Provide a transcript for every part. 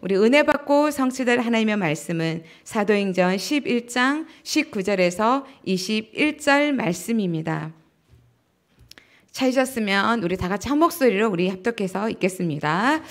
우리 은혜 받고 성취될 하나님의 말씀은 사도행전 11장 19절에서 21절 말씀입니다. 찾으셨으면 우리 다 같이 한 목소리로 우리 합독해서 읽겠습니다.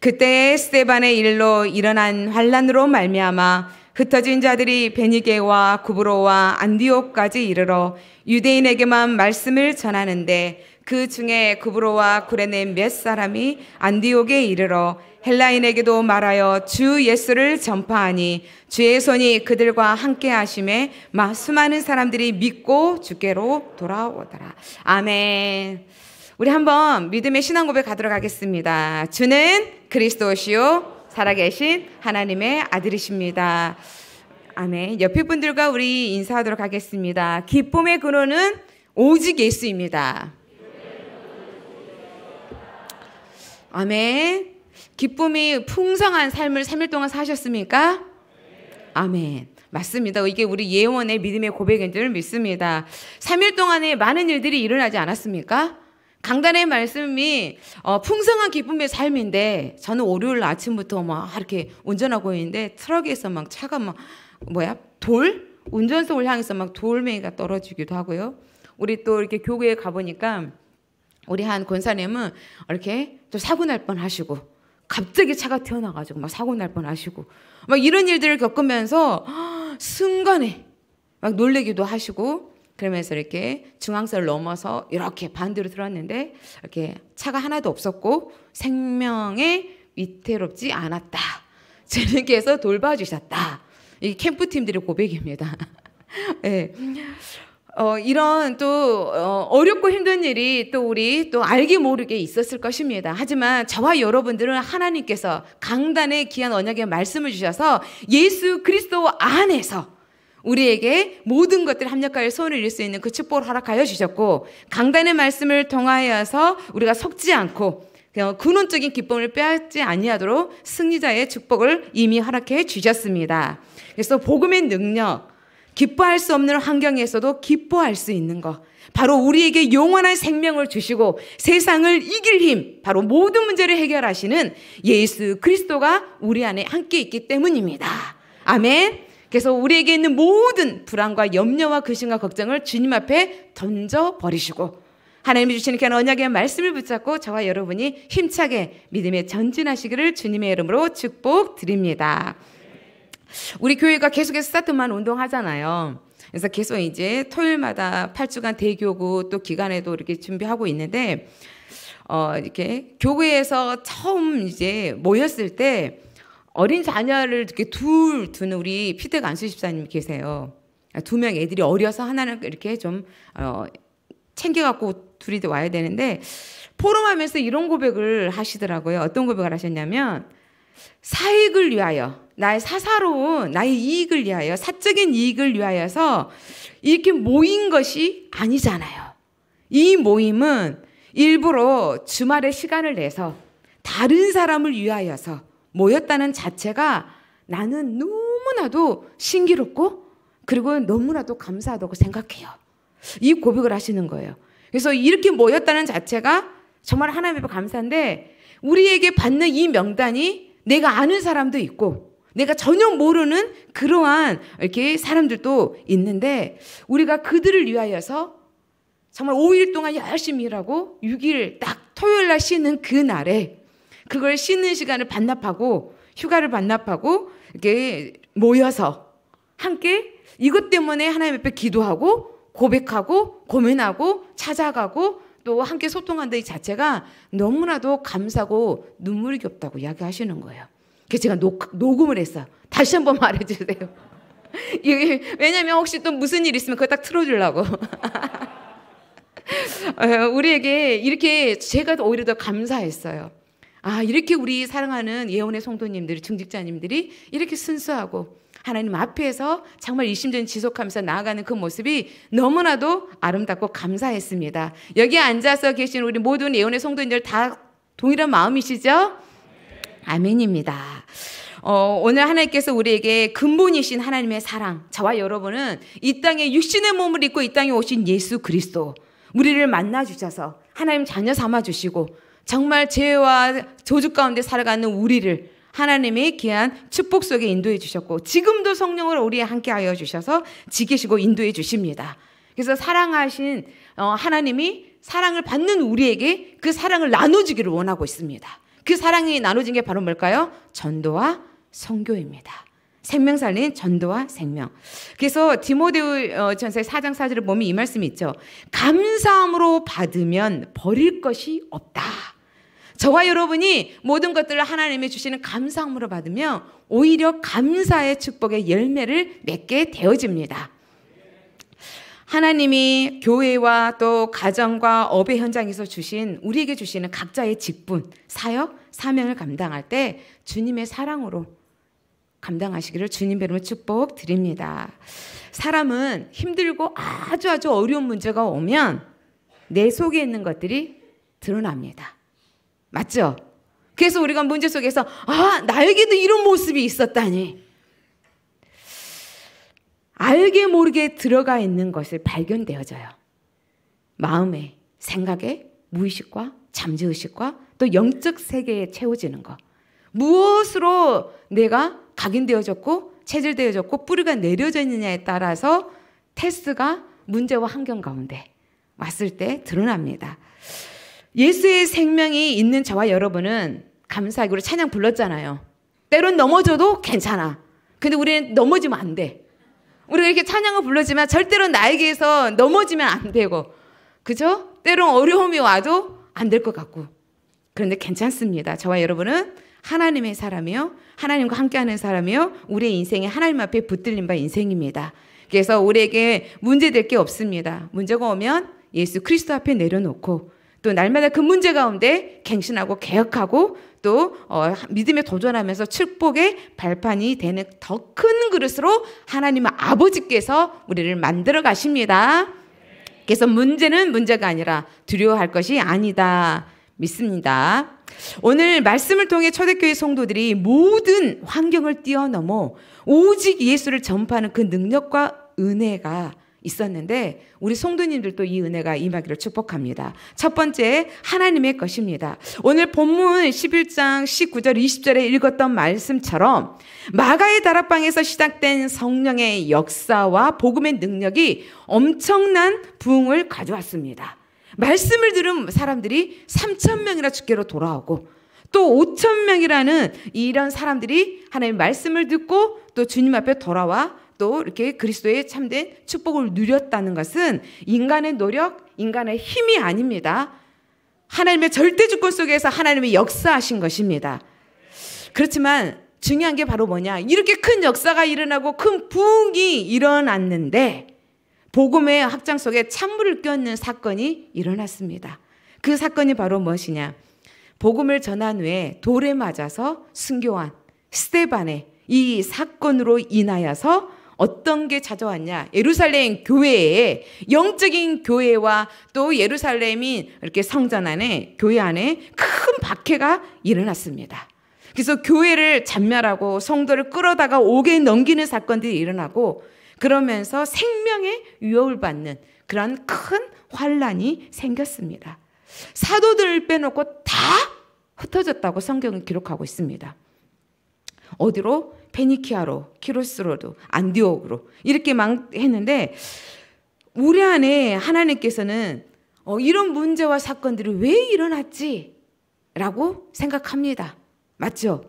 그때 스테반의 일로 일어난 환란으로 말미암아 흩어진 자들이 베니게와 구브로와 안디옥까지 이르러 유대인에게만 말씀을 전하는데 그 중에 구브로와 구레네 몇 사람이 안디옥에 이르러 헬라인에게도 말하여 주 예수를 전파하니 주의 손이 그들과 함께 하심에 수많은 사람들이 믿고 주께로 돌아오더라. 아멘. 우리 한번 믿음의 신앙 고백 가도록 하겠습니다. 주는 그리스도시요 살아계신 하나님의 아들이십니다. 아멘. 옆에 분들과 우리 인사하도록 하겠습니다. 기쁨의 근원은 오직 예수입니다. 아멘. 기쁨이 풍성한 삶을 3일 동안 사셨습니까? 아멘. 맞습니다. 이게 우리 예원의 믿음의 고백인 줄 믿습니다. 3일 동안에 많은 일들이 일어나지 않았습니까? 강단의 말씀이 어, 풍성한 기쁨의 삶인데 저는 월요일 아침부터 막 이렇게 운전하고 있는데 트럭에서 막 차가 막 뭐야 돌 운전석을 향해서 막 돌멩이가 떨어지기도 하고요. 우리 또 이렇게 교회에 가보니까 우리 한 권사님은 이렇게 또 사고 날 뻔하시고 갑자기 차가 튀어나가지고 막 사고 날 뻔하시고 막 이런 일들을 겪으면서 순간에 막 놀래기도 하시고 그러면서 이렇게 중앙선을 넘어서 이렇게 반대로 들어왔는데 이렇게 차가 하나도 없었고 생명에 위태롭지 않았다. 주님께서 돌봐주셨다. 이 캠프 팀들의 고백입니다. 예. 네. 어, 이런 또 어, 어렵고 힘든 일이 또 우리 또알게 모르게 있었을 것입니다. 하지만 저와 여러분들은 하나님께서 강단의 귀한 언약의 말씀을 주셔서 예수 그리스도 안에서 우리에게 모든 것들 합력하여 소원을 이룰 수 있는 그 축복을 허락하여 주셨고 강단의 말씀을 통하여서 우리가 속지 않고 그냥 근원적인 기쁨을 빼앗지 아니하도록 승리자의 축복을 이미 허락해 주셨습니다. 그래서 복음의 능력 기뻐할 수 없는 환경에서도 기뻐할 수 있는 것. 바로 우리에게 영원한 생명을 주시고 세상을 이길 힘, 바로 모든 문제를 해결하시는 예수 그리스도가 우리 안에 함께 있기 때문입니다. 아멘. 그래서 우리에게 있는 모든 불안과 염려와 근심과 걱정을 주님 앞에 던져 버리시고 하나님이 주시는 귀 언약의 말씀을 붙잡고 저와 여러분이 힘차게 믿음에 전진하시기를 주님의 이름으로 축복드립니다. 우리 교회가 계속해서 스타트만 운동하잖아요. 그래서 계속 이제 토요일마다 8주간 대교구 또 기간에도 이렇게 준비하고 있는데 어 이렇게 교회에서 처음 이제 모였을 때 어린 자녀를 이렇게 둘 두는 우리 피드가 수집사님 계세요. 두 명 애들이 어려서 하나는 이렇게 좀 어, 챙겨갖고 둘이 와야 되는데 포럼하면서 이런 고백을 하시더라고요. 어떤 고백을 하셨냐면 사익을 위하여 나의 사사로운 나의 이익을 위하여 사적인 이익을 위하여서 이렇게 모인 것이 아니잖아요. 이 모임은 일부러 주말에 시간을 내서 다른 사람을 위하여서 모였다는 자체가 나는 너무나도 신기롭고 그리고 너무나도 감사하다고 생각해요. 이 고백을 하시는 거예요. 그래서 이렇게 모였다는 자체가 정말 하나님 앞 감사한데 우리에게 받는 이 명단이 내가 아는 사람도 있고 내가 전혀 모르는 그러한 이렇게 사람들도 있는데 우리가 그들을 위하여서 정말 5일 동안 열심히 일하고 6일 딱 토요일 날 쉬는 그 날에 그걸 쉬는 시간을 반납하고 휴가를 반납하고 이렇게 모여서 함께 이것 때문에 하나님 앞에 기도하고 고백하고 고민하고 찾아가고 또 함께 소통한다 이 자체가 너무나도 감사하고 눈물이 없다고 이야기하시는 거예요. 그 제가 녹, 녹음을 했어요. 다시 한 번 말해주세요. 왜냐면 혹시 또 무슨 일 있으면 그거 딱 틀어주려고. 어, 우리에게 이렇게 제가 오히려 더 감사했어요. 아, 이렇게 우리 사랑하는 예언의 성도님들이, 중직자님들이 이렇게 순수하고 하나님 앞에서 정말 이심전 지속하면서 나아가는 그 모습이 너무나도 아름답고 감사했습니다. 여기 앉아서 계신 우리 모든 예언의 성도님들 다 동일한 마음이시죠? 아멘입니다. 어, 오늘 하나님께서 우리에게 근본이신 하나님의 사랑, 저와 여러분은 이 땅에 육신의 몸을 입고 이 땅에 오신 예수 그리스도, 우리를 만나 주셔서 하나님 자녀 삼아 주시고 정말 죄와 조주 가운데 살아가는 우리를 하나님의 귀한 축복 속에 인도해 주셨고 지금도 성령을 우리와 함께하여 주셔서 지키시고 인도해 주십니다. 그래서 사랑하신 어, 하나님이 사랑을 받는 우리에게 그 사랑을 나눠주기를 원하고 있습니다. 그 사랑이 나눠진 게 바로 뭘까요? 전도와 성교입니다. 생명 살린 전도와 생명. 그래서 디모데우 어, 전서 4장 4절에 보면 이 말씀이 있죠. 감사함으로 받으면 버릴 것이 없다. 저와 여러분이 모든 것들을 하나님이 주시는 감사함으로 받으면 오히려 감사의 축복의 열매를 맺게 되어집니다. 하나님이 교회와 또 가정과 업의 현장에서 주신 우리에게 주시는 각자의 직분, 사역, 사명을 감당할 때 주님의 사랑으로 감당하시기를 주님 이름으로 축복 드립니다. 사람은 힘들고 아주 아주 어려운 문제가 오면 내 속에 있는 것들이 드러납니다. 맞죠? 그래서 우리가 문제 속에서 아 나에게도 이런 모습이 있었다니 알게 모르게 들어가 있는 것을 발견되어져요. 마음의 생각에, 무의식과 잠재의식과 또 영적 세계에 채워지는 것. 무엇으로 내가 각인되어졌고 체질되어졌고 뿌리가 내려져 있느냐에 따라서 테스트가 문제와 환경 가운데 왔을 때 드러납니다. 예수의 생명이 있는 저와 여러분은 감사하기로 찬양 불렀잖아요. 때론 넘어져도 괜찮아. 근데 우리는 넘어지면 안 돼. 우리가 이렇게 찬양을 불러지만 절대로 나에게서 넘어지면 안 되고, 그죠? 때론 어려움이 와도 안 될 것 같고. 그런데 괜찮습니다. 저와 여러분은 하나님의 사람이요. 하나님과 함께하는 사람이요. 우리의 인생이 하나님 앞에 붙들린 바 인생입니다. 그래서 우리에게 문제될 게 없습니다. 문제가 오면 예수 그리스도 앞에 내려놓고 또 날마다 그 문제 가운데 갱신하고 개혁하고 또 어, 믿음에 도전하면서 축복의 발판이 되는 더 큰 그릇으로 하나님 아버지께서 우리를 만들어 가십니다. 그래서 문제는 문제가 아니라 두려워할 것이 아니다. 믿습니다. 오늘 말씀을 통해 초대교회 성도들이 모든 환경을 뛰어넘어 오직 예수를 전파하는 그 능력과 은혜가 있었는데 우리 송도님들도 이 은혜가 임하기를 축복합니다. 첫 번째 하나님의 것입니다. 오늘 본문 11장 19절 20절에 읽었던 말씀처럼 마가의 다락방에서 시작된 성령의 역사와 복음의 능력이 엄청난 부흥을 가져왔습니다. 말씀을 들은 사람들이 3천 명이나 주께로 돌아오고 또 5천 명이라는 이런 사람들이 하나님 말씀을 듣고 또 주님 앞에 돌아와 또 이렇게 그리스도의 참된 축복을 누렸다는 것은 인간의 노력, 인간의 힘이 아닙니다. 하나님의 절대 주권 속에서 하나님이 역사하신 것입니다. 그렇지만 중요한 게 바로 뭐냐? 이렇게 큰 역사가 일어나고 큰 부흥이 일어났는데 복음의 확장 속에 찬물을 끼얹는 사건이 일어났습니다. 그 사건이 바로 무엇이냐? 복음을 전한 후에 돌에 맞아서 순교한 스테반의 이 사건으로 인하여서 어떤 게 찾아왔냐? 예루살렘 교회에 영적인 교회와 또 예루살렘인 이렇게 성전 안에 교회 안에 큰 박해가 일어났습니다. 그래서 교회를 잔멸하고 성도를 끌어다가 옥에 넘기는 사건들이 일어나고 그러면서 생명의 위협을 받는 그런 큰 환란이 생겼습니다. 사도들을 빼놓고 다 흩어졌다고 성경은 기록하고 있습니다. 어디로? 페니키아로, 키로스로도, 안디옥으로 이렇게 막 했는데 우리 안에 하나님께서는 어, 이런 문제와 사건들이 왜 일어났지라고 생각합니다. 맞죠?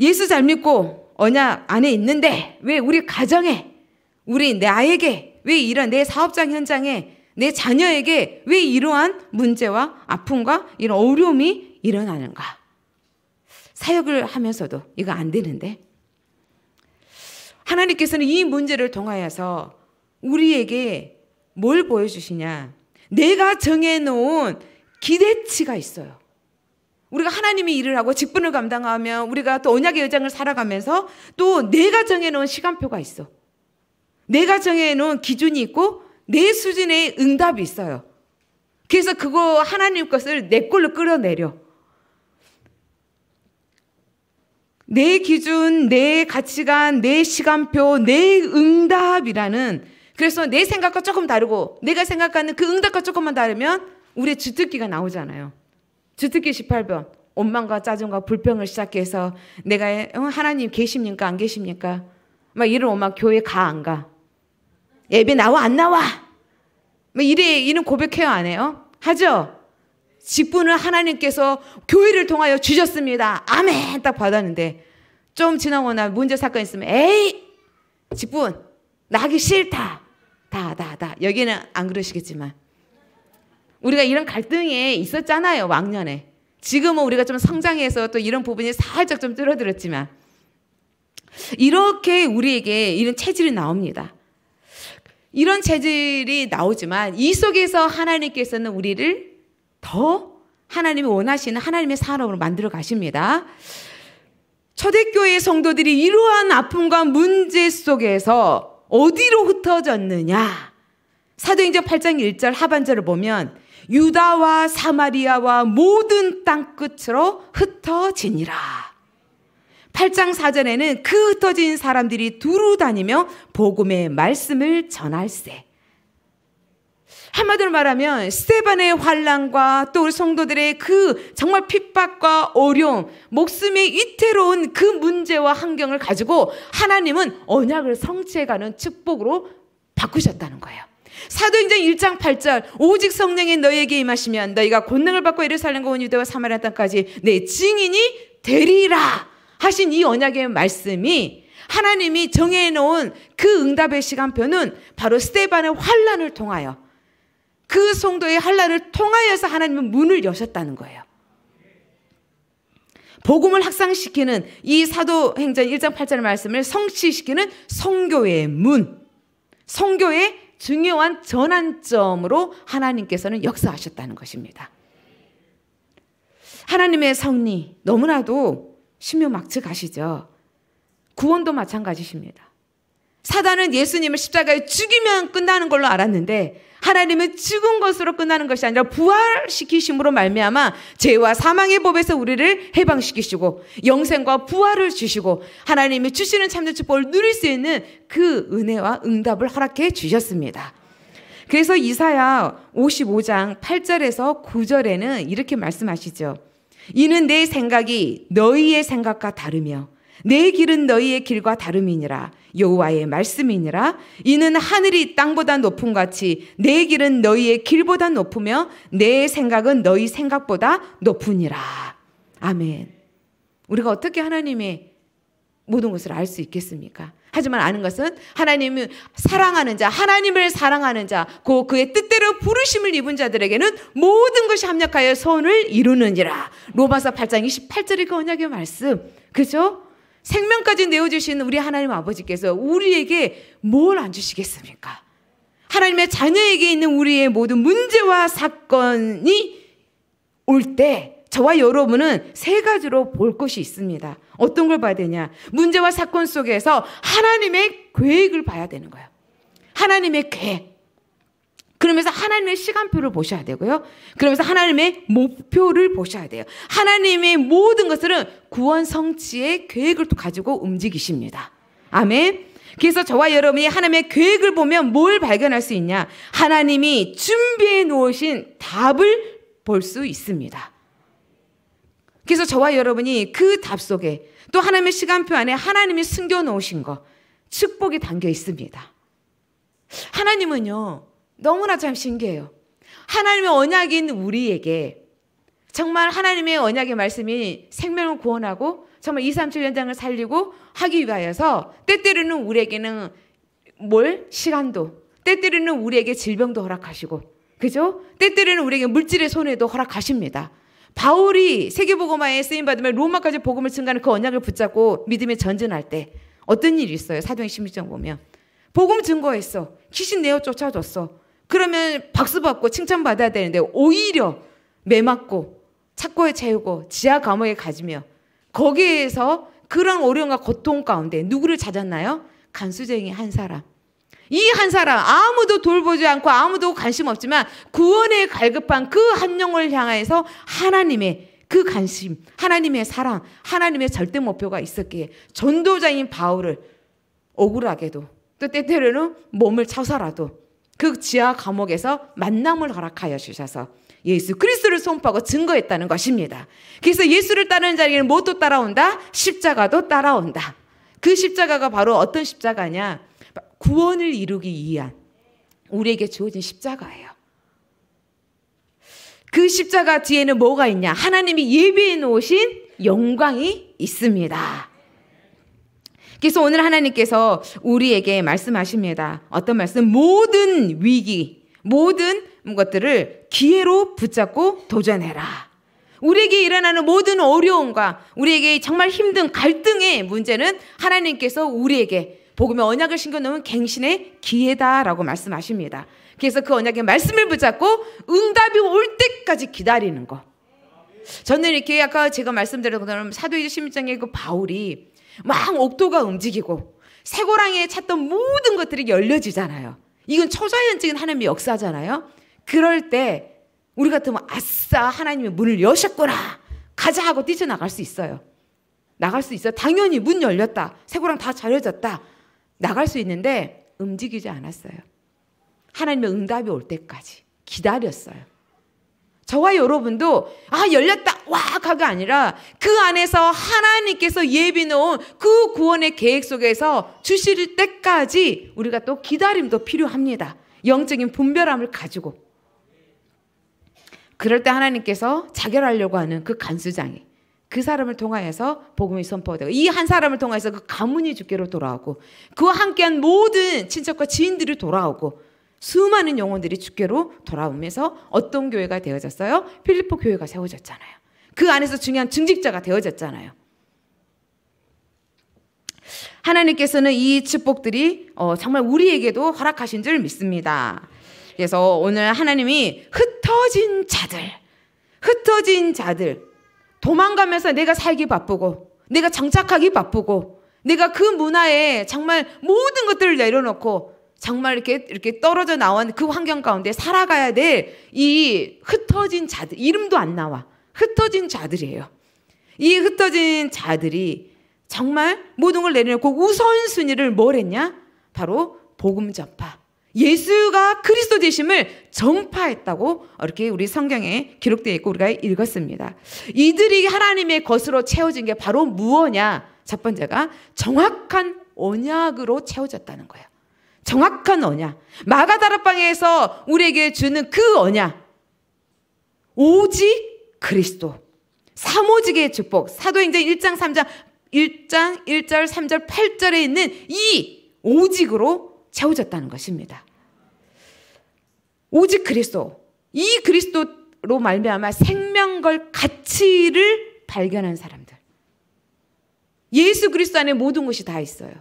예수 잘 믿고 언약 안에 있는데 왜 우리 가정에, 우리 나에게 왜 이런 내 사업장 현장에 내 자녀에게 왜 이러한 문제와 아픔과 이런 어려움이 일어나는가? 사역을 하면서도 이거 안 되는데 하나님께서는 이 문제를 통하여서 우리에게 뭘 보여주시냐 내가 정해놓은 기대치가 있어요. 우리가 하나님이 일을 하고 직분을 감당하며 우리가 또 언약의 여장을 살아가면서 또 내가 정해놓은 시간표가 있어. 내가 정해놓은 기준이 있고 내 수준의 응답이 있어요. 그래서 그거 하나님 것을 내 걸로 끌어내려. 내 기준, 내 가치관, 내 시간표, 내 응답이라는 그래서 내 생각과 조금 다르고 내가 생각하는 그 응답과 조금만 다르면 우리의 주특기가 나오잖아요. 주특기 18번. 원망과 짜증과 불평을 시작해서 내가 하나님 계십니까 안 계십니까? 막 이런 원망 교회 가 안 가? 예배 나와 안 나와? 막 이래 이런 고백해요 안 해요? 하죠. 직분을 하나님께서 교회를 통하여 주셨습니다. 아멘! 딱 받았는데, 좀 지나고 나 문제 사건 있으면, 에이! 직분! 나기 싫다! 다, 다, 다. 여기는 안 그러시겠지만. 우리가 이런 갈등이 있었잖아요, 왕년에. 지금은 우리가 좀 성장해서 또 이런 부분이 살짝 좀 줄어들었지만. 이렇게 우리에게 이런 체질이 나옵니다. 이런 체질이 나오지만 이 속에서 하나님께서는 우리를 더 하나님이 원하시는 하나님의 산업으로 만들어 가십니다. 초대교회 성도들이 이러한 아픔과 문제 속에서 어디로 흩어졌느냐? 사도행전 8장 1절 하반절을 보면 유다와 사마리아와 모든 땅 끝으로 흩어지니라. 8장 4절에는 그 흩어진 사람들이 두루 다니며 복음의 말씀을 전할세. 한마디로 말하면 스테반의 환란과 또 우리 성도들의 그 정말 핍박과 어려움, 목숨이 위태로운 그 문제와 환경을 가지고 하나님은 언약을 성취해가는 축복으로 바꾸셨다는 거예요. 사도행전 1장 8절 오직 성령이 너에게 임하시면 너희가 권능을 받고 예루살렘과 온 유대와 사마리아 땅까지 내 증인이 되리라 하신 이 언약의 말씀이 하나님이 정해놓은 그 응답의 시간표는 바로 스테반의 환란을 통하여 그 성도의 한란을 통하여서 하나님은 문을 여셨다는 거예요. 복음을 확산시키는 이 사도행전 1장 8절 말씀을 성취시키는 성교의 문, 성교의 중요한 전환점으로 하나님께서는 역사하셨다는 것입니다. 하나님의 섭리 너무나도 신묘막측 가시죠. 구원도 마찬가지십니다. 사단은 예수님을 십자가에 죽이면 끝나는 걸로 알았는데 하나님은 죽은 것으로 끝나는 것이 아니라 부활시키심으로 말미암아 죄와 사망의 법에서 우리를 해방시키시고 영생과 부활을 주시고 하나님이 주시는 참된 축복을 누릴 수 있는 그 은혜와 응답을 허락해 주셨습니다. 그래서 이사야 55장 8절에서 9절에는 이렇게 말씀하시죠. 이는 내 생각이 너희의 생각과 다르며 내 길은 너희의 길과 다름이니라. 여호와의 말씀이니라 이는 하늘이 땅보다 높음 같이 내 길은 너희의 길보다 높으며 내 생각은 너희 생각보다 높으니라 아멘. 우리가 어떻게 하나님의 모든 것을 알 수 있겠습니까? 하지만 아는 것은 하나님을 사랑하는 자, 하나님을 사랑하는 자, 고 그 그의 뜻대로 부르심을 입은 자들에게는 모든 것이 합력하여 선을 이루느니라. 로마서 8장 28절이 그 언약의 말씀. 그죠? 생명까지 내어주신 우리 하나님 아버지께서 우리에게 뭘 안 주시겠습니까? 하나님의 자녀에게 있는 우리의 모든 문제와 사건이 올 때 저와 여러분은 세 가지로 볼 것이 있습니다. 어떤 걸 봐야 되냐? 문제와 사건 속에서 하나님의 계획을 봐야 되는 거예요. 하나님의 계획. 그러면서 하나님의 시간표를 보셔야 되고요. 그러면서 하나님의 목표를 보셔야 돼요. 하나님의 모든 것은 구원 성취의 계획을 또 가지고 움직이십니다. 아멘. 그래서 저와 여러분이 하나님의 계획을 보면 뭘 발견할 수 있냐? 하나님이 준비해 놓으신 답을 볼 수 있습니다. 그래서 저와 여러분이 그 답 속에 또 하나님의 시간표 안에 하나님이 숨겨 놓으신 것, 축복이 담겨 있습니다. 하나님은요, 너무나 참 신기해요. 하나님의 언약인 우리에게 정말 하나님의 언약의 말씀이 생명을 구원하고 정말 2, 3, 7년장을 살리고 하기 위하여서 때때로는 우리에게는 뭘? 시간도 때때로는 우리에게 질병도 허락하시고 그죠? 때때로는 우리에게 물질의 손해도 허락하십니다. 바울이 세계보고화에 쓰임받으며 로마까지 복음을 증가하는 그 언약을 붙잡고 믿음에 전진할 때 어떤 일이 있어요? 사도행 16장 보면. 복음 증거했어. 귀신 내어 쫓아줬어. 그러면 박수 받고 칭찬받아야 되는데 오히려 매 맞고 착고에 채우고 지하 감옥에 가지며 거기에서 그런 어려움과 고통 가운데 누구를 찾았나요? 간수쟁이 한 사람. 이 한 사람 아무도 돌보지 않고 아무도 관심 없지만 구원에 갈급한 그한 영을 향하서 하나님의 그 관심, 하나님의 사랑, 하나님의 절대 목표가 있었기에 전도자인 바울을 억울하게도 또 때때로는 몸을 쳐서라도 그 지하 감옥에서 만남을 허락하여 주셔서 예수 그리스도를 송파하고 증거했다는 것입니다. 그래서 예수를 따르는 자에게는 무엇도 따라온다? 십자가도 따라온다. 그 십자가가 바로 어떤 십자가냐? 구원을 이루기 위한 우리에게 주어진 십자가예요. 그 십자가 뒤에는 뭐가 있냐? 하나님이 예비해 놓으신 영광이 있습니다. 그래서 오늘 하나님께서 우리에게 말씀하십니다. 어떤 말씀? 모든 위기, 모든 것들을 기회로 붙잡고 도전해라. 우리에게 일어나는 모든 어려움과 우리에게 정말 힘든 갈등의 문제는 하나님께서 우리에게 복음의 언약을 신겨놓은 갱신의 기회다라고 말씀하십니다. 그래서 그 언약의 말씀을 붙잡고 응답이 올 때까지 기다리는 거. 저는 이렇게 아까 제가 말씀드린 것 사도행전 장의그 바울이 막 옥도가 움직이고 새고랑에 찾던 모든 것들이 열려지잖아요. 이건 초자연적인 하나님의 역사잖아요. 그럴 때 우리 같으면 아싸 하나님의 문을 여셨구나 가자 하고 뛰쳐나갈 수 있어요. 나갈 수 있어. 당연히 문 열렸다. 새고랑 다 잘려졌다. 나갈 수 있는데 움직이지 않았어요. 하나님의 응답이 올 때까지 기다렸어요. 저와 여러분도 아 열렸다 와가가 아니라 그 안에서 하나님께서 예비 놓은 그 구원의 계획 속에서 주실 때까지 우리가 또 기다림도 필요합니다. 영적인 분별함을 가지고 그럴 때 하나님께서 자결하려고 하는 그 간수장이 그 사람을 통하여서 복음이 선포되고 이 한 사람을 통하여서 그 가문이 주께로 돌아오고 그와 함께한 모든 친척과 지인들이 돌아오고 수많은 영혼들이 주께로 돌아오면서 어떤 교회가 되어졌어요? 필리포 교회가 세워졌잖아요. 그 안에서 중요한 증직자가 되어졌잖아요. 하나님께서는 이 축복들이 어, 정말 우리에게도 허락하신 줄 믿습니다. 그래서 오늘 하나님이 흩어진 자들, 흩어진 자들, 도망가면서 내가 살기 바쁘고, 내가 정착하기 바쁘고, 내가 그 문화에 정말 모든 것들을 내려놓고, 정말 이렇게 이렇게 떨어져 나온 그 환경 가운데 살아가야 될 이 흩어진 자들 이름도 안 나와 흩어진 자들이에요. 이 흩어진 자들이 정말 모든 걸 내려놓고 우선순위를 뭘 했냐? 바로 복음 전파. 예수가 그리스도 되심을 전파했다고 이렇게 우리 성경에 기록되어 있고 우리가 읽었습니다. 이들이 하나님의 것으로 채워진 게 바로 무엇냐? 첫 번째가 정확한 언약으로 채워졌다는 거예요. 정확한 언약. 마가다락방에서 우리에게 주는 그 언약. 오직 그리스도. 사모직의 축복. 사도행전 1장 3장 1장 1절 3절 8절에 있는 이 오직으로 채워졌다는 것입니다. 오직 그리스도. 이 그리스도로 말미암아 생명걸 가치를 발견한 사람들. 예수 그리스도 안에 모든 것이 다 있어요.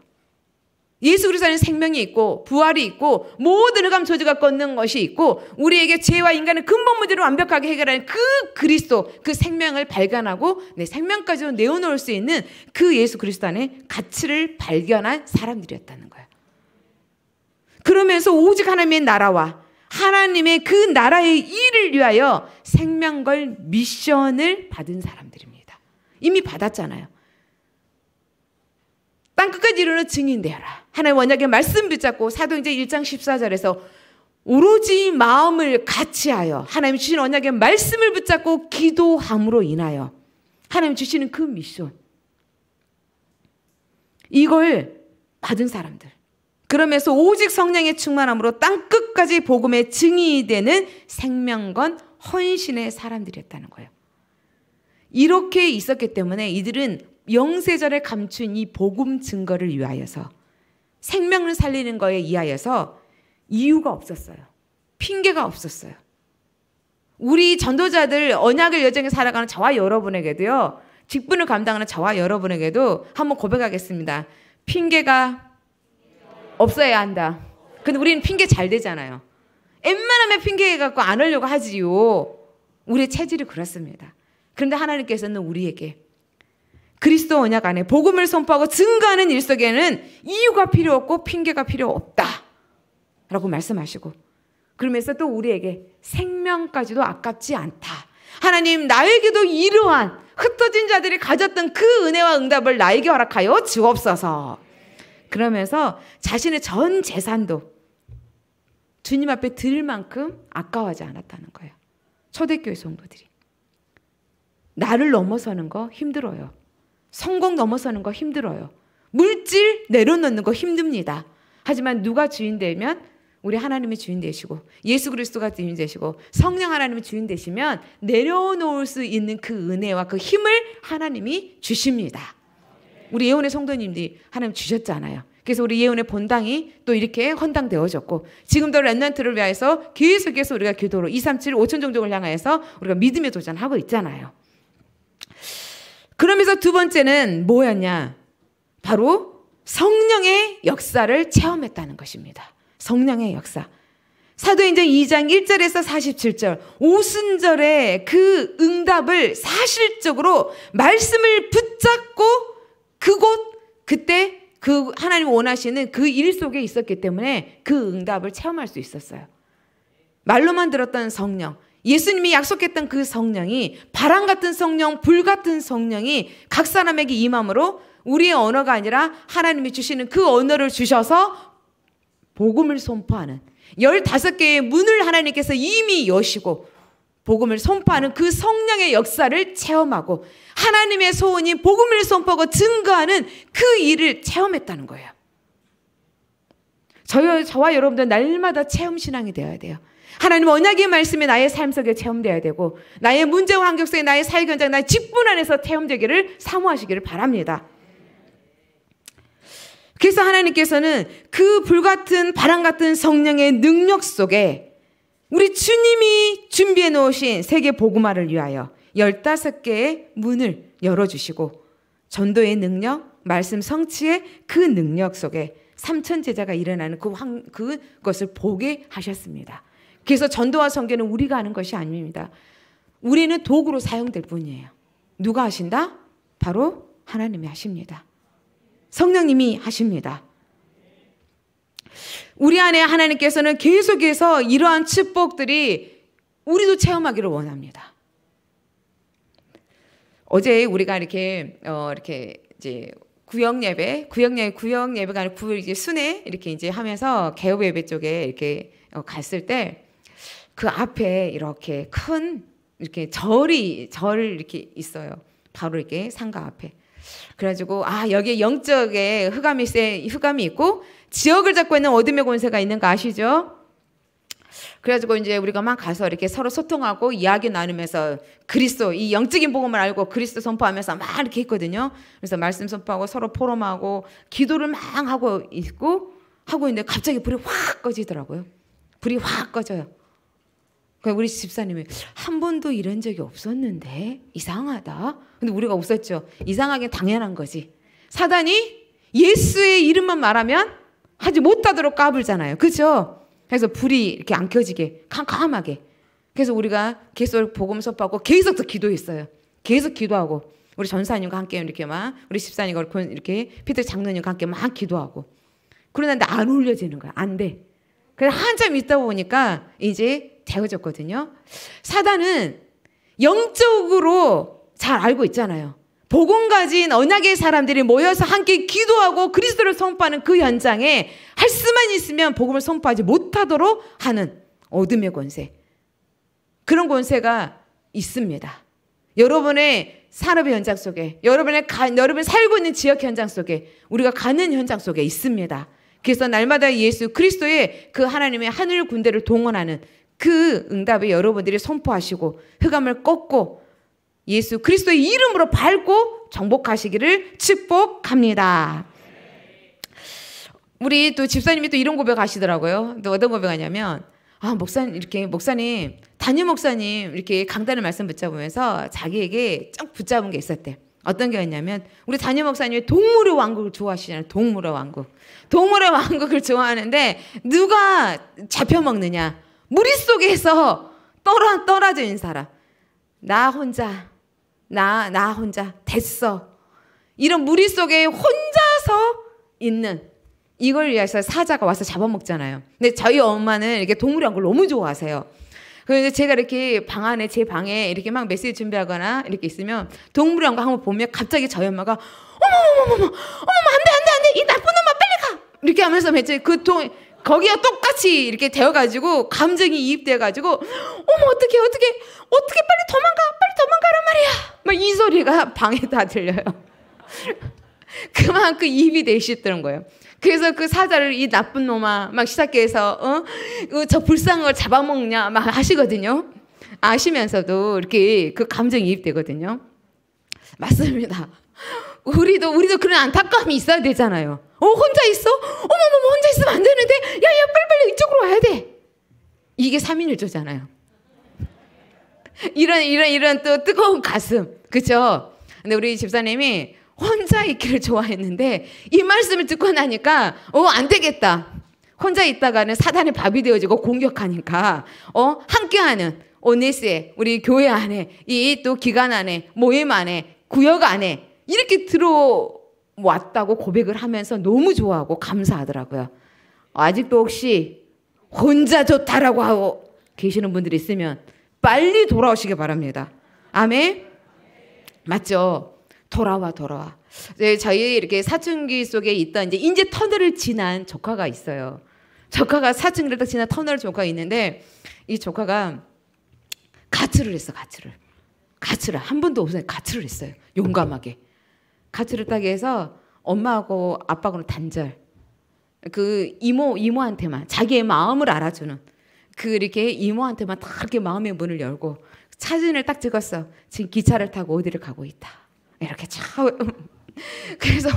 예수 그리스도 는 생명이 있고 부활이 있고 모든 흑암 저주가 걷는 것이 있고 우리에게 죄와 인간의 근본 문제를 완벽하게 해결하는 그 그리스도 그 생명을 발견하고 내 생명까지도 내어놓을 수 있는 그 예수 그리스도 안에 가치를 발견한 사람들이었다는 거야. 그러면서 오직 하나님의 나라와 하나님의 그 나라의 일을 위하여 생명걸 미션을 받은 사람들입니다. 이미 받았잖아요. 땅끝까지 이르는 증인 되어라. 하나님 언약의 말씀 붙잡고 사도행전 1장 14절에서 오로지 마음을 같이하여 하나님 주신 언약의 말씀을 붙잡고 기도함으로 인하여 하나님 주시는 그 미션 이걸 받은 사람들 그러면서 오직 성령의 충만함으로 땅 끝까지 복음의 증인이 되는 생명건 헌신의 사람들이었다는 거예요. 이렇게 있었기 때문에 이들은 영세전에 감춘 이 복음 증거를 위하여서 생명을 살리는 거에 의하여서 이유가 없었어요. 핑계가 없었어요. 우리 전도자들 언약을 여정에 살아가는 저와 여러분에게도요. 직분을 감당하는 저와 여러분에게도 한번 고백하겠습니다. 핑계가 없어야 한다. 근데 우리는 핑계 잘 되잖아요. 웬만하면 핑계 갖고 안 하려고 하지요. 우리의 체질이 그렇습니다. 그런데 하나님께서는 우리에게 그리스도 언약 안에 복음을 선포하고 증거하는 일 속에는 이유가 필요 없고 핑계가 필요 없다. 라고 말씀하시고 그러면서 또 우리에게 생명까지도 아깝지 않다. 하나님 나에게도 이러한 흩어진 자들이 가졌던 그 은혜와 응답을 나에게 허락하여 주옵소서. 그러면서 자신의 전 재산도 주님 앞에 드릴 만큼 아까워하지 않았다는 거예요. 초대교회 성도들이. 나를 넘어서는 거 힘들어요. 성공 넘어서는 거 힘들어요. 물질 내려놓는 거 힘듭니다. 하지만 누가 주인 되면 우리 하나님이 주인 되시고 예수 그리스도가 주인 되시고 성령 하나님이 주인 되시면 내려놓을 수 있는 그 은혜와 그 힘을 하나님이 주십니다. 우리 예언의 성도님들이 하나님 주셨잖아요. 그래서 우리 예언의 본당이 또 이렇게 헌당되어졌고 지금도 랜런트를 위해서 계속해서 우리가 기도로 237, 5천 종족을 향하서 우리가 믿음의 도전하고 있잖아요. 그러면서 두 번째는 뭐였냐? 바로 성령의 역사를 체험했다는 것입니다. 성령의 역사. 사도행전 2장 1절에서 47절 오순절에 그 응답을 사실적으로 말씀을 붙잡고 그곳 그때 그 하나님 원하시는 그 일 속에 있었기 때문에 그 응답을 체험할 수 있었어요. 말로만 들었던 성령 예수님이 약속했던 그 성령이 바람 같은 성령, 불 같은 성령이 각 사람에게 임함으로 우리의 언어가 아니라 하나님이 주시는 그 언어를 주셔서 복음을 선포하는 15개의 문을 하나님께서 이미 여시고 복음을 선포하는 그 성령의 역사를 체험하고 하나님의 소원인 복음을 선포하고 증거하는 그 일을 체험했다는 거예요. 저와 여러분들 날마다 체험 신앙이 되어야 돼요. 하나님 언약의 말씀이 나의 삶 속에 체험되어야 되고 나의 문제와 환경 속에 나의 사회 현장, 나의 직분 안에서 체험되기를 사모하시기를 바랍니다. 그래서 하나님께서는 그 불같은 바람 같은 성령의 능력 속에 우리 주님이 준비해 놓으신 세계 복음화를 위하여 15개의 문을 열어주시고 전도의 능력, 말씀 성취의 그 능력 속에 삼천 제자가 일어나는 그 황, 그것을 보게 하셨습니다. 그래서 전도와 성교는 우리가 하는 것이 아닙니다. 우리는 도구로 사용될 뿐이에요. 누가 하신다? 바로 하나님이 하십니다. 성령님이 하십니다. 우리 안에 하나님께서는 계속해서 이러한 축복들이 우리도 체험하기를 원합니다. 어제 우리가 이렇게 어 이렇게 이제 구역 예배, 구역 예배, 구역 예배가 아니라 구 이제 순회 이렇게 이제 하면서 개업 예배 쪽에 이렇게 어, 갔을 때그 앞에 이렇게 큰 이렇게 절이 절 이렇게 있어요. 바로 이렇게 상가 앞에. 그래가지고 아여기 영적에 흑암이 세 흑암이 있고 지역을 잡고 있는 어둠의 권세가 있는 거 아시죠? 그래가지고 이제 우리가 막 가서 이렇게 서로 소통하고 이야기 나누면서 그리스도 이 영적인 복음을 알고 그리스도 선포하면서 막 이렇게 했거든요. 그래서 말씀 선포하고 서로 포럼하고 기도를 막 하고 있고 하고 있는데 갑자기 불이 확 꺼지더라고요. 불이 확 꺼져요. 우리 집사님이 한 번도 이런 적이 없었는데 이상하다. 근데 우리가 없었죠. 이상하게 당연한 거지. 사단이 예수의 이름만 말하면 하지 못하도록 까불잖아요. 그죠? 그래서 불이 이렇게 안 켜지게 캄캄하게. 그래서 우리가 계속 복음 수업하고 계속 더 기도했어요. 계속 기도하고 우리 전사님과 함께 이렇게 막 우리 집사님과 이렇게 피터 장로님과 함께 막 기도하고 그러는데 안 올려지는 거야. 안 돼. 그래서 한참 있다 보니까 이제 되어졌거든요. 사단은 영적으로 잘 알고 있잖아요. 복음 가진 언약의 사람들이 모여서 함께 기도하고 그리스도를 선포하는 그 현장에 할 수만 있으면 복음을 선포하지 못하도록 하는 어둠의 권세. 그런 권세가 있습니다. 여러분의 산업의 현장 속에, 여러분의 가, 여러분 살고 있는 지역 현장 속에, 우리가 가는 현장 속에 있습니다. 그래서 날마다 예수 그리스도의 그 하나님의 하늘 군대를 동원하는 그 응답에 여러분들이 선포하시고 흑암을 꺾고 예수 그리스도의 이름으로 밟고 정복하시기를 축복합니다. 우리 또 집사님이 또 이런 고백하시더라고요. 또 어떤 고백하냐면 아 목사님 이렇게 목사님 단임 목사님 이렇게 강단을 말씀 붙잡으면서 자기에게 쫙 붙잡은 게 있었대. 어떤 게였냐면 우리 단임 목사님이 동물의 왕국을 좋아하시잖아요. 동물의 왕국. 동물의 왕국을 좋아하는데 누가 잡혀 먹느냐? 무리 속에서 떨어, 떨어져 있는 사람. 나 혼자, 나, 나 혼자, 됐어. 이런 무리 속에 혼자서 있는 이걸 위해서 사자가 와서 잡아먹잖아요. 근데 저희 엄마는 이렇게 동물이 한 걸 너무 좋아하세요. 그래서 제가 이렇게 방 안에 제 방에 이렇게 막 메시지 준비하거나 이렇게 있으면 동물원과 한번 보면 갑자기 저희 엄마가 어머머머머머 어머머 안돼 안돼 안돼 이 나쁜 엄마 빨리 가 이렇게 하면서 그 동, 거기에 똑같이 이렇게 되어가지고 감정이 이입돼가지고 어머 어떻게 어떻게 어떻게 빨리 도망가 빨리 도망가란 말이야 막 이 소리가 방에 다 들려요. 그만큼 입이 돼 있었던 거예요. 그래서 그 사자를 이 나쁜 놈아 막 시작해서 어저 그 불쌍한 걸 잡아먹냐 막 하시거든요. 아시면서도 이렇게 그 감정이 입되거든요. 맞습니다. 우리도 우리도 그런 안타까움이 있어야 되잖아요. 어 혼자 있어? 어머머 혼자 있으면 안 되는데 야야 빨리빨리 이쪽으로 와야 돼. 이게 3인일조잖아요. 이런 이런 이런 또 뜨거운 가슴. 그렇죠? 근데 우리 집사님이 혼자 있기를 좋아했는데 이 말씀을 듣고 나니까 어안 되겠다. 혼자 있다가는 사단의 밥이 되어지고 공격하니까 어 함께하는 오네스에 우리 교회 안에 이 또 기간 안에 모임 안에 구역 안에 이렇게 들어왔다고 고백을 하면서 너무 좋아하고 감사하더라고요. 아직도 혹시 혼자 좋다라고 하고 계시는 분들이 있으면 빨리 돌아오시길 바랍니다. 아멘? 맞죠? 돌아와, 돌아와. 저희 이렇게 사춘기 속에 있던 이제 이제 터널을 지난 조카가 있어요. 조카가 사춘기를 딱 지난 터널 조카가 있는데 이 조카가 가출을 했어, 가출을. 가출을. 한 번도 없어요. 가출을 했어요. 용감하게. 가출을 딱 해서 엄마하고 아빠하고는 단절. 그 이모 이모한테만 자기의 마음을 알아주는 그 이렇게 이모한테만 다 이렇게 마음의 문을 열고 사진을 딱 찍었어. 지금 기차를 타고 어디를 가고 있다. 이렇게 참 그래서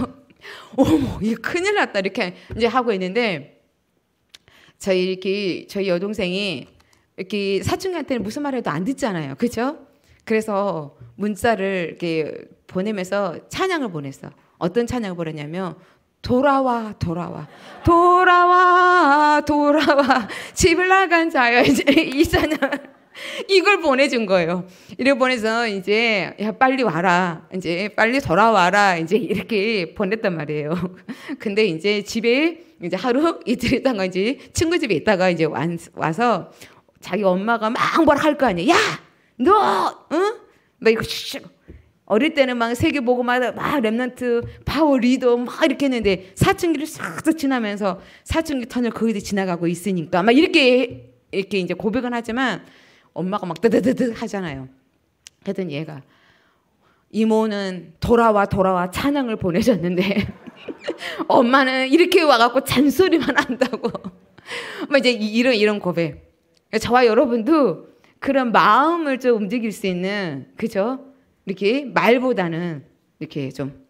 어머 이 큰일 났다 이렇게 이제 하고 있는데 저희 이렇게 저희 여동생이 이렇게 사춘기한테는 무슨 말 해도 안 듣잖아요. 그죠? 그래서 문자를 이렇게 보내면서 찬양을 보냈어. 어떤 찬양을 보냈냐면 돌아와 돌아와 돌아와 돌아와 집을 나간 자여 이제 이 찬양 이걸 보내준 거예요. 이래 보내서 이제 야 빨리 와라 이제 빨리 돌아와라 이제 이렇게 보냈단 말이에요. 근데 이제 집에 이제 하루 이틀 있다가 이제 친구 집에 있다가 이제 와서 자기 엄마가 막 뭐라 할 거 아니야. 야 너, 응? 막 이거 어릴 때는 막 세계 보고 막막 랩런트 파워 리더 막 이렇게 했는데 사춘기를 싹 다 지나면서 사춘기 터널 거기도 지나가고 있으니까 막 이렇게 이렇게 이제 고백은 하지만 엄마가 막 뜨드드드 하잖아요. 그랬더니 얘가 이모는 돌아와 돌아와 찬양을 보내셨는데 엄마는 이렇게 와갖고 잔소리만 한다고 막 이제 이런 이런 고백. 저와 여러분도 그런 마음을 좀 움직일 수 있는 그죠? 이렇게 말보다는 이렇게 좀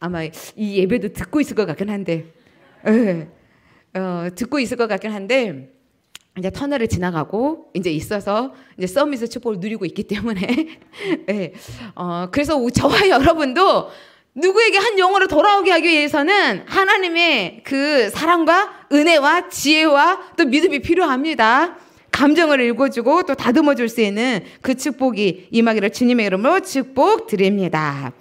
아마 이 예배도 듣고 있을 것 같긴 한데 예, 어, 듣고 있을 것 같긴 한데 이제 터널을 지나가고 이제 있어서 이제 서밋의 축복을 누리고 있기 때문에 네. 어, 그래서 저와 여러분도 누구에게 한영어로 돌아오게 하기 위해서는 하나님의 그 사랑과 은혜와 지혜와 또 믿음이 필요합니다. 감정을 읽어주고 또 다듬어 줄 수 있는 그 축복이 임하기를 주님의 이름으로 축복 드립니다.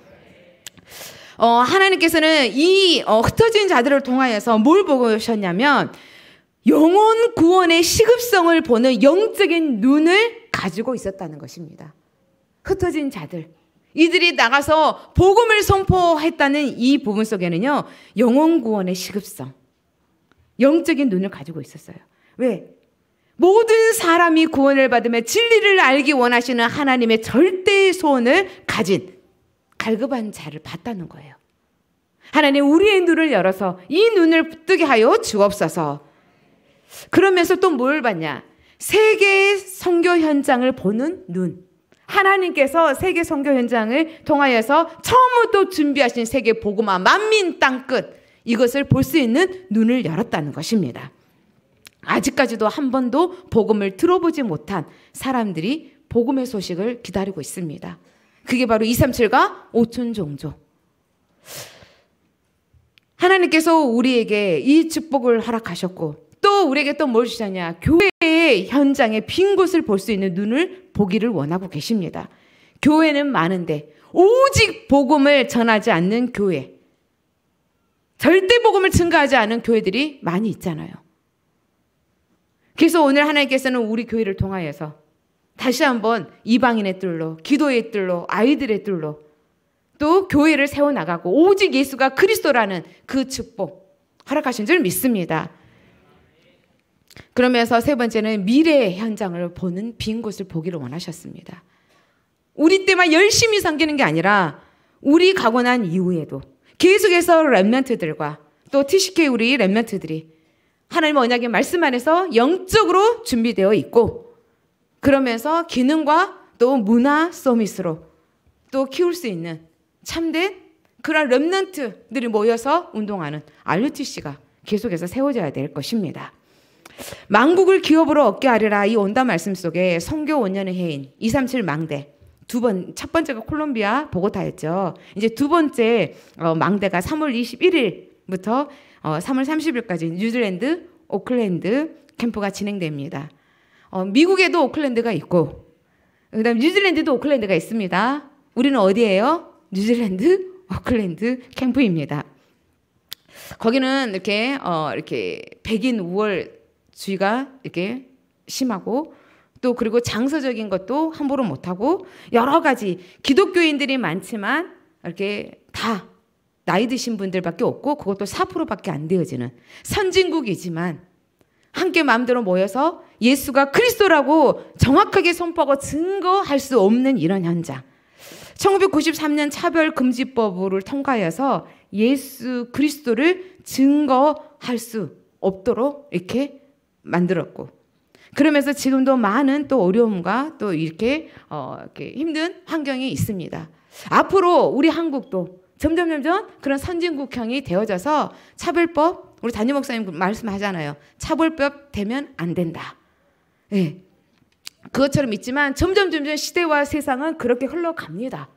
어, 하나님께서는 이 어, 흩어진 자들을 통하여서 뭘 보고 오셨냐면 영혼 구원의 시급성을 보는 영적인 눈을 가지고 있었다는 것입니다. 흩어진 자들. 이들이 나가서 복음을 선포했다는 이 부분 속에는요, 영혼 구원의 시급성. 영적인 눈을 가지고 있었어요. 왜? 모든 사람이 구원을 받으며 진리를 알기 원하시는 하나님의 절대의 소원을 가진 갈급한 자를 봤다는 거예요. 하나님 우리의 눈을 열어서 이 눈을 뜨게 하여 주옵소서. 그러면서 또 뭘 봤냐? 세계의 선교 현장을 보는 눈. 하나님께서 세계 선교 현장을 통하여서 처음부터 준비하신 세계 복음화 만민 땅끝 이것을 볼 수 있는 눈을 열었다는 것입니다. 아직까지도 한 번도 복음을 들어보지 못한 사람들이 복음의 소식을 기다리고 있습니다. 그게 바로 237과 5천 종조. 하나님께서 우리에게 이 축복을 허락하셨고 또 우리에게 또 뭘 주셨냐? 교회의 현장에 빈 곳을 볼 수 있는 눈을 보기를 원하고 계십니다. 교회는 많은데 오직 복음을 전하지 않는 교회. 절대 복음을 증가하지 않은 교회들이 많이 있잖아요. 그래서 오늘 하나님께서는 우리 교회를 통하여서 다시 한번 이방인의 뜰로, 기도의 뜰로, 아이들의 뜰로 또 교회를 세워나가고 오직 예수가 그리스도라는 그 축복 허락하신 줄 믿습니다. 그러면서 세 번째는 미래의 현장을 보는 빈 곳을 보기를 원하셨습니다. 우리 때만 열심히 섬기는 게 아니라 우리 가고 난 이후에도 계속해서 랩런트들과 또 TCK 우리 랩런트들이 하나님 언약의 말씀 안에서 영적으로 준비되어 있고 그러면서 기능과 또 문화 서밋으로 또 키울 수 있는 참된 그런 랩넌트들이 모여서 운동하는 RUTC가 계속해서 세워져야 될 것입니다. 망국을 기업으로 얻게 하리라 이 온단 말씀 속에 성교 5년의 해인 237 망대 두 번 첫 번째가 콜롬비아 보고타였죠. 이제 두 번째 어, 망대가 3월 21일부터 어, 3월 30일까지 뉴질랜드, 오클랜드 캠프가 진행됩니다. 어, 미국에도 오클랜드가 있고, 그 다음 뉴질랜드도 오클랜드가 있습니다. 우리는 어디예요? 뉴질랜드, 오클랜드 캠프입니다. 거기는 이렇게, 어, 이렇게 백인 우월주의가 이렇게 심하고, 또 그리고 장소적인 것도 함부로 못하고, 여러 가지 기독교인들이 많지만, 이렇게 다 나이 드신 분들밖에 없고 그것도 4%밖에 안 되어지는 선진국이지만 함께 마음대로 모여서 예수가 그리스도라고 정확하게 손바고 증거할 수 없는 이런 현장. 1993년 차별금지법을 통과해서 예수 그리스도를 증거할 수 없도록 이렇게 만들었고 그러면서 지금도 많은 또 어려움과 또 이렇게, 어, 이렇게 힘든 환경이 있습니다. 앞으로 우리 한국도 점점 점점 그런 선진국형이 되어져서 차별법 우리 단유 목사님 그 말씀하잖아요. 차별법 되면 안 된다. 예. 네. 그것처럼 있지만 점점 점점 시대와 세상은 그렇게 흘러갑니다.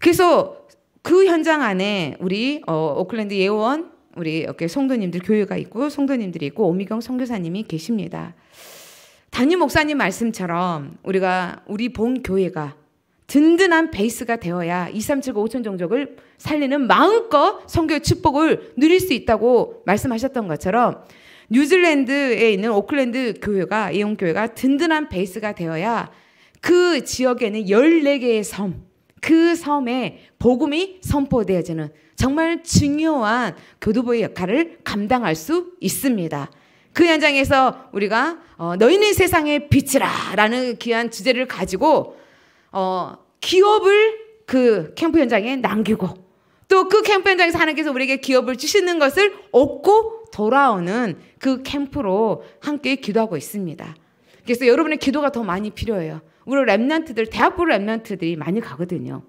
그래서 그 현장 안에 우리 어, 오클랜드 예원 우리 이렇게 성도님들 교회가 있고 성도님들이 있고 오미경 선교사님이 계십니다. 담임 목사님 말씀처럼 우리가 우리 본 교회가 든든한 베이스가 되어야 2379 5천 종족을 살리는 마음껏 성교의 축복을 누릴 수 있다고 말씀하셨던 것처럼 뉴질랜드에 있는 오클랜드 교회가 이용 교회가 든든한 베이스가 되어야 그 지역에는 14개의 섬, 그 섬에 복음이 선포되어지는 정말 중요한 교도보의 역할을 감당할 수 있습니다. 그 현장에서 우리가 어, 너희는 세상의 빛이라라는 귀한 주제를 가지고 어, 기업을 그 캠프 현장에 남기고 또 그 캠프 현장에서 하나님께서 우리에게 기업을 주시는 것을 얻고 돌아오는 그 캠프로 함께 기도하고 있습니다. 그래서 여러분의 기도가 더 많이 필요해요. 우리 랩런트들 대학부 랩런트들이 많이 가거든요.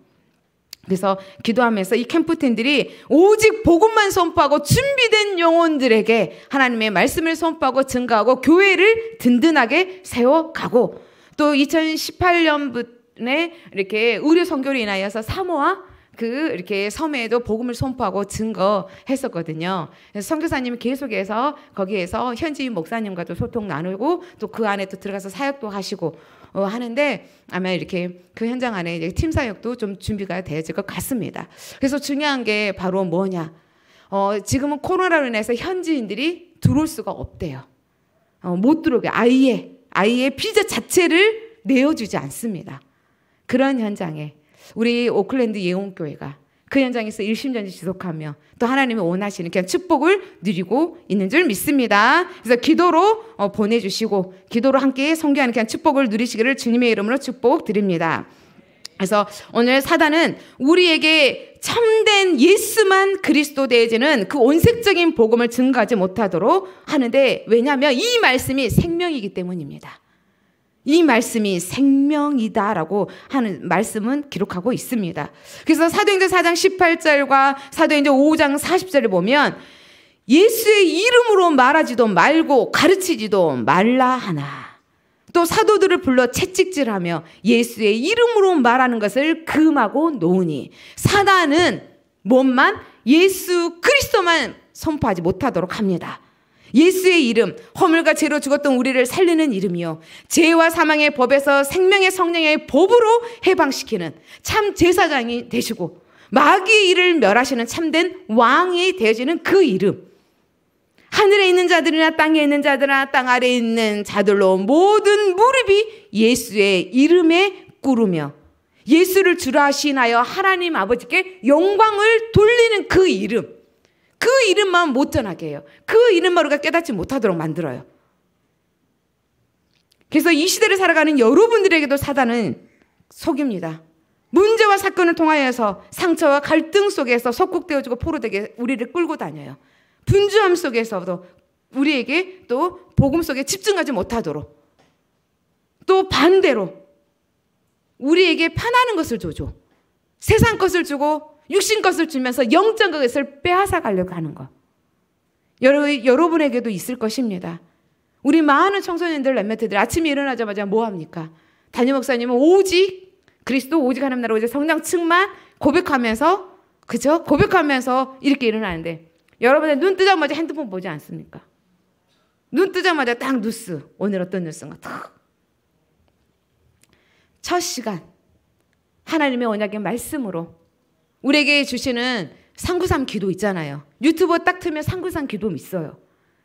그래서 기도하면서 이 캠프텐들이 오직 복음만 선포하고 준비된 영혼들에게 하나님의 말씀을 선포하고 증가하고 교회를 든든하게 세워가고 또 2018년부터 네 이렇게 의료 선교로 인하여서 사모아 그 이렇게 섬에도 복음을 선포하고 증거했었거든요. 그래서 선교사님이 계속해서 거기에서 현지 목사님과도 소통 나누고 또 그 안에 또 들어가서 사역도 하시고 어, 하는데 아마 이렇게 그 현장 안에 이제 팀 사역도 좀 준비가 되어질 것 같습니다. 그래서 중요한 게 바로 뭐냐? 어, 지금은 코로나로 인해서 현지인들이 들어올 수가 없대요. 어, 못 들어오게 아예 아예 비자 자체를 내어주지 않습니다. 그런 현장에 우리 오클랜드 예원교회가 그 현장에서 일심전지 지속하며 또 하나님이 원하시는 그냥 축복을 누리고 있는 줄 믿습니다. 그래서 기도로 어, 보내주시고 기도로 함께 성교하는 그냥 축복을 누리시기를 주님의 이름으로 축복드립니다. 그래서 오늘 사단은 우리에게 참된 예수만 그리스도 대해지는 그 온색적인 복음을 증가하지 못하도록 하는데 왜냐하면 이 말씀이 생명이기 때문입니다. 이 말씀이 생명이다라고 하는 말씀은 기록하고 있습니다. 그래서 사도행전 4장 18절과 사도행전 5장 40절을 보면 예수의 이름으로 말하지도 말고 가르치지도 말라 하나. 또 사도들을 불러 채찍질하며 예수의 이름으로 말하는 것을 금하고 놓으니 사단은 몸만 예수 그리스도만 선포하지 못하도록 합니다. 예수의 이름, 허물과 죄로 죽었던 우리를 살리는 이름이요. 죄와 사망의 법에서 생명의 성령의 법으로 해방시키는 참 제사장이 되시고, 마귀의 일을 멸하시는 참된 왕이 되어지는 그 이름. 하늘에 있는 자들이나 땅에 있는 자들이나 땅 아래에 있는 자들로 모든 무릎이 예수의 이름에 꿇으며 예수를 주라 하시나여 하나님 아버지께 영광을 돌리는 그 이름. 그 이름만 못 전하게 해요. 그 이름만 우리가 깨닫지 못하도록 만들어요. 그래서 이 시대를 살아가는 여러분들에게도 사단은 속입니다. 문제와 사건을 통하여서 상처와 갈등 속에서 속국되어지고 포로되게 우리를 끌고 다녀요. 분주함 속에서도 우리에게 또 복음 속에 집중하지 못하도록 또 반대로 우리에게 편하는 것을 줘줘. 세상 것을 주고 육신 것을 주면서 영적 것을 빼앗아 가려고 하는 것. 여러, 여러분에게도 있을 것입니다. 우리 많은 청소년들, 랩멘트들 아침에 일어나자마자 뭐 합니까? 담임 목사님은 오직 그리스도, 오직 하나님 나라, 오직 성령층만 고백하면서, 그죠? 고백하면서 이렇게 일어나는데, 여러분의 눈 뜨자마자 핸드폰 보지 않습니까? 눈 뜨자마자 딱 뉴스. 오늘 어떤 뉴스인가 탁. 첫 시간. 하나님의 언약의 말씀으로 우리에게 주시는 상구삼 기도 있잖아요. 유튜브 딱 틀면 상구삼 기도 있어요.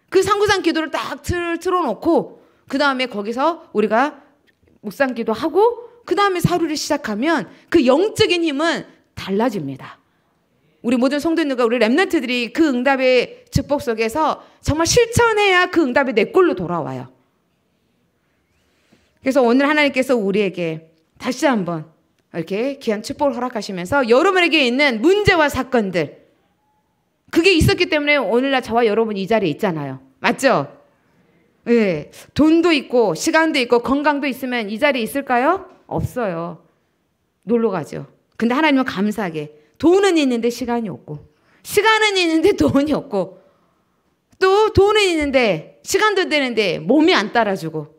그 상구삼 기도를 딱 틀, 틀어놓고 그 다음에 거기서 우리가 묵상 기도하고 그 다음에 사루를 시작하면 그 영적인 힘은 달라집니다. 우리 모든 성도님과 우리 랩런트들이 그 응답의 즉복 속에서 정말 실천해야 그 응답이 내 꼴로 돌아와요. 그래서 오늘 하나님께서 우리에게 다시 한번 이렇게 귀한 축복을 허락하시면서 여러분에게 있는 문제와 사건들 그게 있었기 때문에 오늘날 저와 여러분 이 자리에 있잖아요. 맞죠? 예. 네. 돈도 있고 시간도 있고 건강도 있으면 이 자리에 있을까요? 없어요. 놀러 가죠. 근데 하나님은 감사하게 돈은 있는데 시간이 없고 시간은 있는데 돈이 없고 또 돈은 있는데 시간도 되는데 몸이 안 따라주고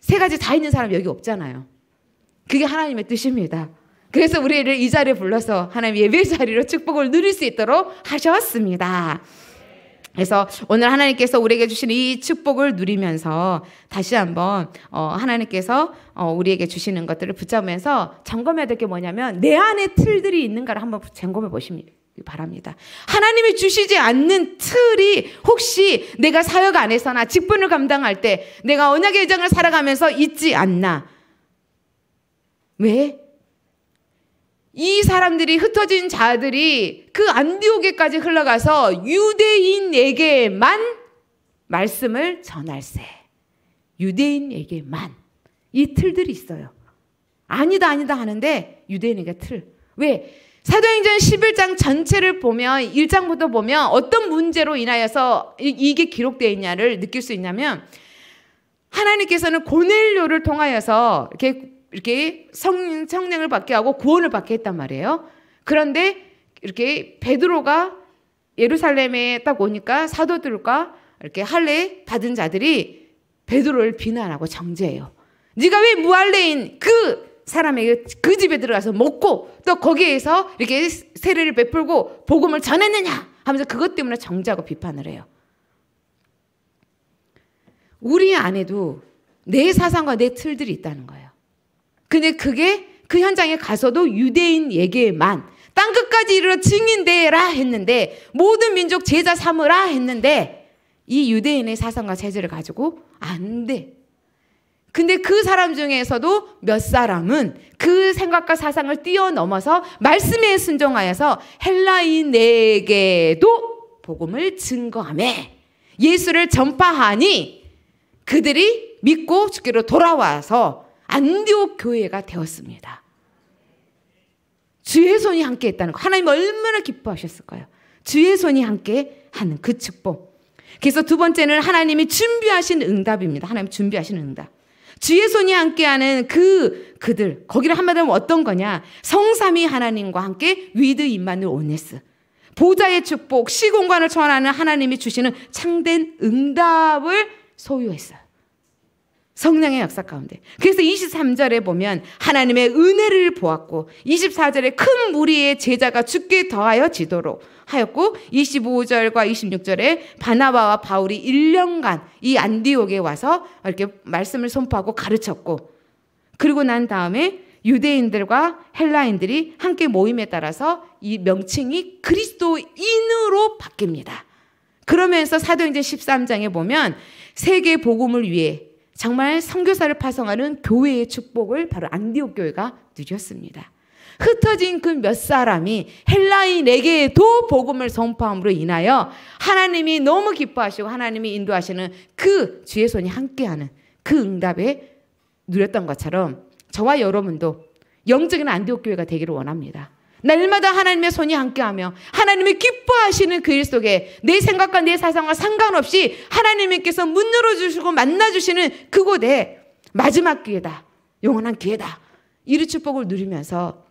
세 가지 다 있는 사람 여기 없잖아요. 그게 하나님의 뜻입니다. 그래서 우리를 이 자리에 불러서 하나님 예배 자리로 축복을 누릴 수 있도록 하셨습니다. 그래서 오늘 하나님께서 우리에게 주신 이 축복을 누리면서 다시 한번 어, 하나님께서 어, 우리에게 주시는 것들을 붙잡으면서 점검해야 될 게 뭐냐면 내 안에 틀들이 있는가를 한번 점검해 보시기 바랍니다. 하나님이 주시지 않는 틀이 혹시 내가 사역 안에서나 직분을 감당할 때 내가 언약의 예정을 살아가면서 있지 않나 왜? 이 사람들이 흩어진 자들이 그 안디옥에까지 흘러가서 유대인에게만 말씀을 전할세. 유대인에게만. 이 틀들이 있어요. 아니다, 아니다 하는데 유대인에게 틀. 왜? 사도행전 11장 전체를 보면 1장부터 보면 어떤 문제로 인하여서 이게 기록되어 있냐를 느낄 수 있냐면 하나님께서는 고넬료를 통하여서 이렇게 이렇게 성, 성령을 받게 하고 구원을 받게 했단 말이에요. 그런데 이렇게 베드로가 예루살렘에 딱 오니까 사도들과 이렇게 할례 받은 자들이 베드로를 비난하고 정죄해요. 네가 왜 무할례인 그 사람에게 그 집에 들어가서 먹고 또 거기에서 이렇게 세례를 베풀고 복음을 전했느냐 하면서 그것 때문에 정죄하고 비판을 해요. 우리 안에도 내 사상과 내 틀들이 있다는 거예요. 근데 그게 그 현장에 가서도 유대인에게만 땅 끝까지 이르러 증인되라 했는데 모든 민족 제자 삼으라 했는데 이 유대인의 사상과 체질를 가지고 안 돼. 근데 그 사람 중에서도 몇 사람은 그 생각과 사상을 뛰어넘어서 말씀에 순종하여서 헬라인에게도 복음을 증거함에 예수를 전파하니 그들이 믿고 죽기로 돌아와서 안디옥 교회가 되었습니다. 주의 손이 함께 했다는 거. 하나님 얼마나 기뻐하셨을까요? 주의 손이 함께 하는 그 축복. 그래서 두 번째는 하나님이 준비하신 응답입니다. 하나님 준비하신 응답. 주의 손이 함께하는 그 그들 거기를 한마디로 어떤 거냐 성삼위 하나님과 함께 위드 임만을 온네스 보좌의 축복 시공간을 초월하는 하나님이 주시는 창된 응답을 소유했어요. 성령의 역사 가운데. 그래서 23절에 보면 하나님의 은혜를 보았고 24절에 큰 무리의 제자가 죽게 더하여 지도록 하였고 25절과 26절에 바나바와 바울이 1년간 이 안디옥에 와서 이렇게 말씀을 선포하고 가르쳤고 그리고 난 다음에 유대인들과 헬라인들이 함께 모임에 따라서 이 명칭이 그리스도인으로 바뀝니다. 그러면서 사도행전 13장에 보면 세계 복음을 위해 정말 성교사를 파송하는 교회의 축복을 바로 안디옥 교회가 누렸습니다. 흩어진 그 몇 사람이 헬라인에게도 복음을 선포함으로 인하여 하나님이 너무 기뻐하시고 하나님이 인도하시는 그 주의 손이 함께하는 그 응답에 누렸던 것처럼 저와 여러분도 영적인 안디옥 교회가 되기를 원합니다. 날마다 하나님의 손이 함께하며 하나님이 기뻐하시는 그 일 속에 내 생각과 내 사상과 상관없이 하나님께서 문 열어주시고 만나주시는 그곳에 마지막 기회다. 영원한 기회다. 이르 축복을 누리면서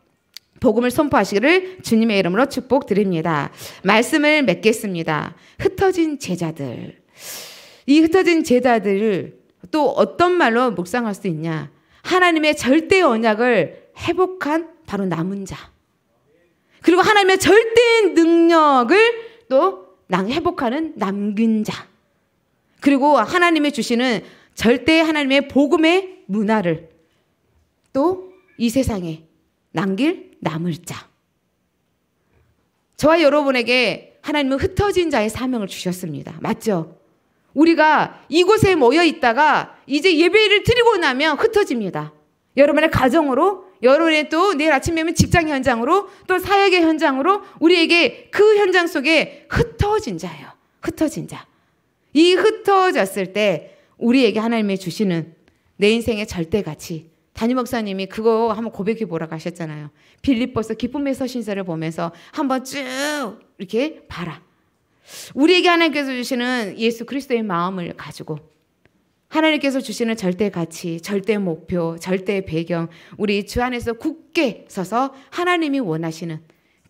복음을 선포하시기를 주님의 이름으로 축복드립니다. 말씀을 맺겠습니다. 흩어진 제자들. 이 흩어진 제자들을 또 어떤 말로 묵상할 수 있냐? 하나님의 절대 언약을 회복한 바로 남은 자. 그리고 하나님의 절대 능력을 또 회복하는 남긴 자. 그리고 하나님의 주시는 절대 하나님의 복음의 문화를 또 이 세상에 남길 남을 자. 저와 여러분에게 하나님은 흩어진 자의 사명을 주셨습니다. 맞죠? 우리가 이곳에 모여 있다가 이제 예배를 드리고 나면 흩어집니다. 여러분의 가정으로 열흘의또 내일 아침이면 직장 현장으로 또 사역의 현장으로 우리에게 그 현장 속에 흩어진 자예요. 흩어진 자. 이 흩어졌을 때 우리에게 하나님이 주시는 내 인생의 절대 가치. 단임 목사님이 그거 한번 고백해 보라고 하셨잖아요. 빌립보서 기쁨의 서신서를 보면서 한번 쭉 이렇게 봐라. 우리에게 하나님께서 주시는 예수 그리스도의 마음을 가지고 하나님께서 주시는 절대 가치, 절대 목표, 절대 배경, 우리 주 안에서 굳게 서서 하나님이 원하시는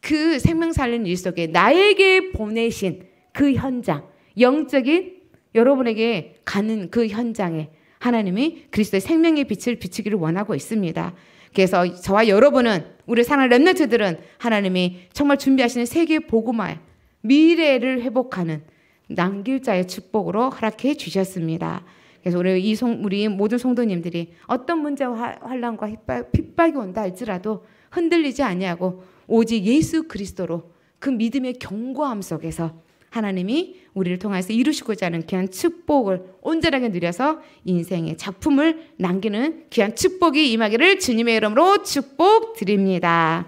그 생명 살린는일 속에 나에게 보내신 그 현장, 영적인 여러분에게 가는 그 현장에 하나님이 그리스도의 생명의 빛을 비추기를 원하고 있습니다. 그래서 저와 여러분은 우리 사랑 랩런트들은 하나님이 정말 준비하시는 세계 복음화 미래를 회복하는 남길자의 축복으로 허락해 주셨습니다. 그래서 우리 이 성, 우리 모든 성도님들이 어떤 문제와 환란과 핍박이 온다 할지라도 흔들리지 아니하고 오직 예수 그리스도로 그 믿음의 견고함 속에서 하나님이 우리를 통해서 이루시고자 하는 귀한 축복을 온전하게 누려서 인생의 작품을 남기는 귀한 축복이 임하기를 주님의 이름으로 축복드립니다.